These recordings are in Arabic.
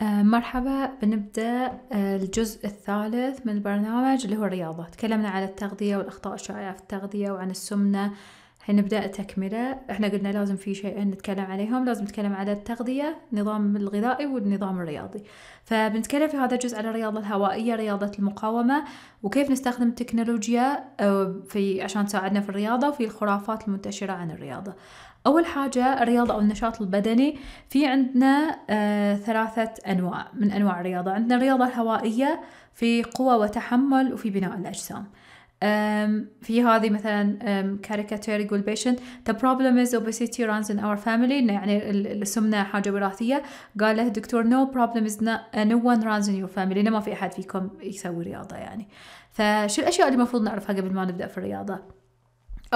آه، مرحبا بنبدأ آه، الجزء الثالث من البرنامج اللي هو الرياضة تكلمنا على التغذية والأخطاء الشائعة في التغذية وعن السمنة نبدا تكملة احنا قلنا لازم في شيئين نتكلم عليهم لازم نتكلم على التغذية النظام الغذائي والنظام الرياضي فبنتكلم في هذا الجزء على الرياضة الهوائية رياضة المقاومة وكيف نستخدم التكنولوجيا آه، في عشان تساعدنا في الرياضة وفي الخرافات المنتشرة عن الرياضة أول حاجة الرياضة أو النشاط البدني في عندنا آه ثلاثة أنواع من أنواع الرياضة عندنا الرياضة الهوائية في قوة وتحمل وفي بناء الأجسام في هذه مثلا كاريكاتير يقول patient the problem is obesity runs in our family انه يعني السمنه حاجه وراثيه قال له دكتور no problem is not uh, no one runs in your family ما في احد فيكم يسوي رياضه يعني فشو الاشياء اللي المفروض نعرفها قبل ما نبدا في الرياضه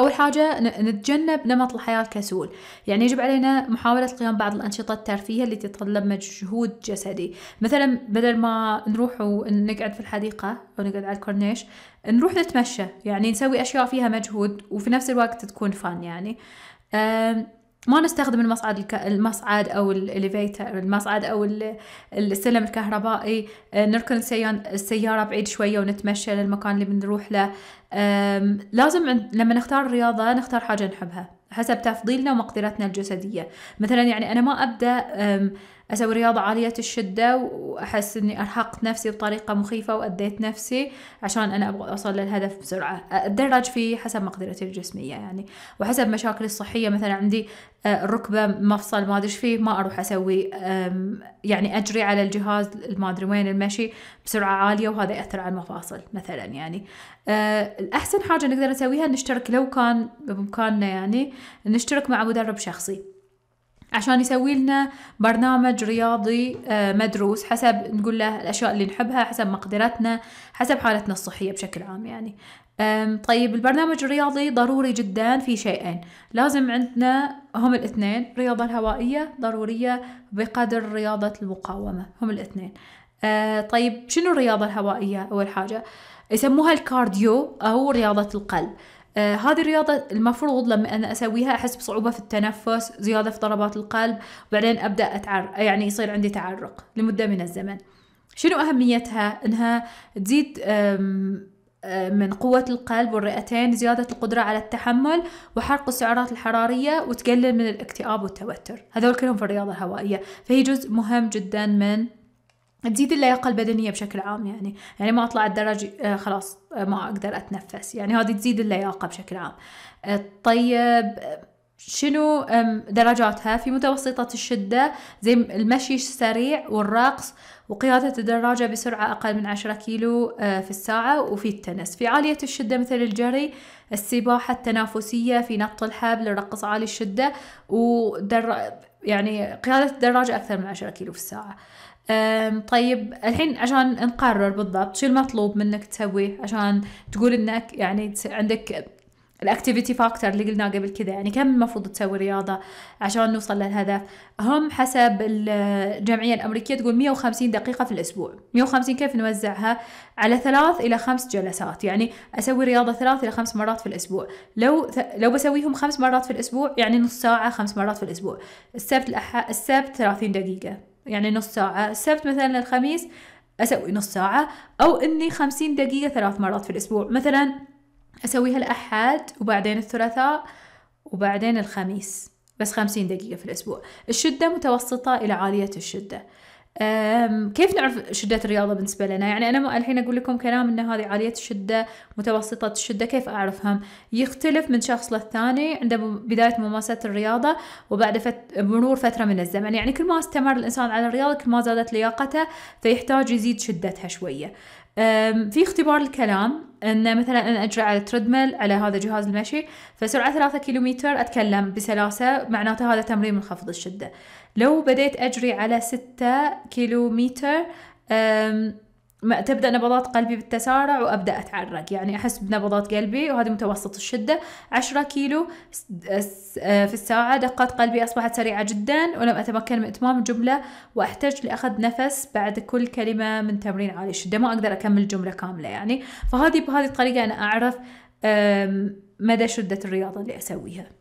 أول حاجة نتجنب نمط الحياة الكسول يعني يجب علينا محاولة قيام بعض الأنشطة الترفيهية اللي تتطلب مجهود جسدي مثلا بدل ما نروح ونقعد في الحديقة أو نقعد على الكورنيش نروح نتمشى يعني نسوي أشياء فيها مجهود وفي نفس الوقت تكون فان يعني ما نستخدم المصعد الك... المصعد او الاليفيتر المصعد او السلم الكهربائي آه، نركن السياره بعيد شويه ونتمشى للمكان اللي بنروح له لازم لما نختار الرياضه نختار حاجه نحبها حسب تفضيلنا ومقدرتنا الجسديه مثلا يعني انا ما ابدا أسوي رياضة عالية الشدة وأحس إني أرهقت نفسي بطريقة مخيفة وأديت نفسي عشان أنا أبغى أوصل للهدف بسرعة أتدرج فيه حسب مقدرتي الجسمية يعني وحسب مشاكلي الصحية مثلا عندي الركبة آه، مفصل ما أدري فيه ما أروح أسوي يعني أجري على الجهاز ما أدري وين المشي بسرعة عالية وهذا يأثر على المفاصل مثلا يعني آه، الأحسن حاجة نقدر نسويها نشترك لو كان بإمكاننا يعني نشترك مع مدرب شخصي عشان يسوي لنا برنامج رياضي آه، مدروس حسب نقول له الأشياء اللي نحبها حسب مقدرتنا حسب حالتنا الصحية بشكل عام يعني طيب البرنامج الرياضي ضروري جدا في شيئين لازم عندنا هم الاثنين الرياضة الهوائية ضرورية بقدر رياضة المقاومة هم الاثنين آه، طيب شنو الرياضة الهوائية أول حاجة يسموها الكارديو أو رياضة القلب آه هذه الرياضة المفروض لما أنا أسويها أحس بصعوبة في التنفس زيادة في ضربات القلب وبعدين أبدأ أتعر يعني يصير عندي تعرق لمدة من الزمن شنو أهميتها إنها تزيد من قوة القلب والرئتين زيادة القدرة على التحمل وحرق السعرات الحرارية وتقلل من الاكتئاب والتوتر هذول كلهم في الرياضة الهوائية فهي جزء مهم جدا من تزيد اللياقة البدنية بشكل عام يعني يعني ما أطلع الدرج آه، خلاص آه، ما أقدر أتنفس يعني هذه تزيد اللياقة بشكل عام آه، طيب شنو درجاتها في متوسطة الشدة زي المشي السريع والرقص وقيادة الدراجة بسرعة أقل من عشرة كيلو في الساعة وفي التنس في عالية الشدة مثل الجري السباحة التنافسية في نط الحبل الرقص عالي الشدة ودر يعني قيادة الدراجة أكثر من عشرة كيلو في الساعة أم طيب الحين عشان نقرر بالضبط شو المطلوب منك تسوي عشان تقول انك يعني عندك الاكتيفيتي فاكتور اللي قلناه قبل كذا يعني كم المفروض تسوي رياضه عشان نوصل للهدف هم حسب الجمعيه الامريكيه تقول 150 دقيقه في الاسبوع 150 كيف نوزعها على ثلاث الى خمس جلسات يعني اسوي رياضه ثلاث الى خمس مرات في الاسبوع لو لو بسويهم خمس مرات في الاسبوع يعني نص ساعه خمس مرات في الاسبوع السبت الأح... السبت 30 دقيقه يعني نص ساعه السبت مثلا الخميس اسوي نص ساعه او اني 50 دقيقه ثلاث مرات في الاسبوع مثلا أسويها الأحد وبعدين الثلاثاء وبعدين الخميس بس خمسين دقيقة في الأسبوع الشدة متوسطة إلى عالية الشدة كيف نعرف شدة الرياضة بالنسبة لنا؟ يعني أنا الحين أقول لكم كلام إن هذه عالية الشدة متوسطة الشدة كيف أعرفهم؟ يختلف من شخص للثاني عند بداية ممارسة الرياضة وبعد فت... مرور فترة من الزمن يعني كل ما استمر الإنسان على الرياضة كل ما زادت لياقته فيحتاج يزيد شدتها شوية في اختبار الكلام ان مثلا انا اجري على التريدميل على هذا جهاز المشي فسرعه 3 كيلومتر اتكلم بسلاسه معناته هذا تمرين منخفض الشده لو بديت اجري على 6 كيلومتر ما تبدا نبضات قلبي بالتسارع وابدا اتعرق يعني احس بنبضات قلبي وهذه متوسط الشده 10 كيلو آه، في الساعه دقات قلبي اصبحت سريعه جدا ولم اتمكن من اتمام جمله واحتج لاخذ نفس بعد كل كلمه من تمرين عالي الشده ما اقدر اكمل جمله كامله يعني فهذه بهذه الطريقه انا اعرف مدى شده الرياضه اللي اسويها